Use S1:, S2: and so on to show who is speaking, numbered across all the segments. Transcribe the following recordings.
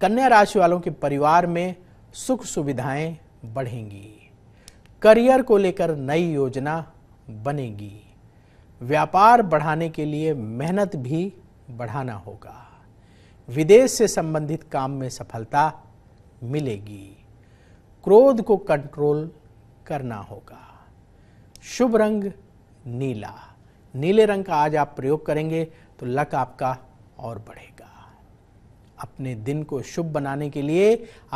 S1: कन्या राशि वालों के परिवार में सुख सुविधाएं बढ़ेंगी करियर को लेकर नई योजना बनेगी व्यापार बढ़ाने के लिए मेहनत भी बढ़ाना होगा विदेश से संबंधित काम में सफलता मिलेगी क्रोध को कंट्रोल करना होगा शुभ रंग नीला नीले रंग का आज आप प्रयोग करेंगे तो लक आपका और बढ़ेगा अपने दिन को शुभ बनाने के लिए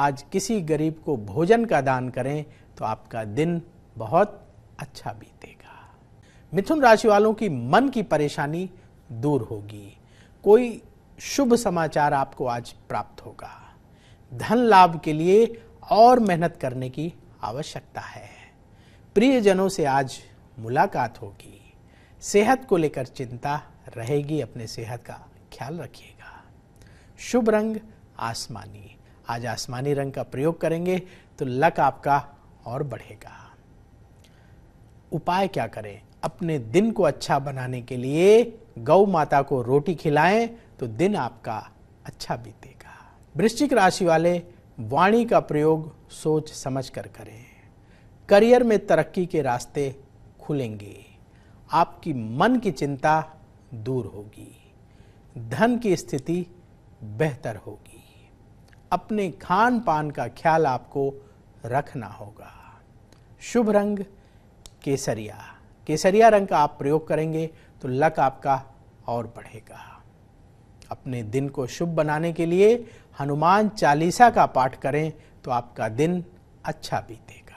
S1: आज किसी गरीब को भोजन का दान करें तो आपका दिन बहुत अच्छा बीतेगा मिथुन राशि वालों की मन की परेशानी दूर होगी कोई शुभ समाचार आपको आज प्राप्त होगा धन लाभ के लिए और मेहनत करने की आवश्यकता है प्रियजनों से आज मुलाकात होगी सेहत को लेकर चिंता रहेगी अपने सेहत का ख्याल रखिएगा शुभ रंग आसमानी आज आसमानी रंग का प्रयोग करेंगे तो लक आपका और बढ़ेगा उपाय क्या करें अपने दिन को अच्छा बनाने के लिए गौ माता को रोटी खिलाएं तो दिन आपका अच्छा बीतेगा वृश्चिक राशि वाले वाणी का प्रयोग सोच समझ कर करें करियर में तरक्की के रास्ते खुलेंगे आपकी मन की चिंता दूर होगी धन की स्थिति बेहतर होगी अपने खान पान का ख्याल आपको रखना होगा शुभ रंग केसरिया केसरिया रंग का आप प्रयोग करेंगे तो लक आपका और बढ़ेगा अपने दिन को शुभ बनाने के लिए हनुमान चालीसा का पाठ करें तो आपका दिन अच्छा बीतेगा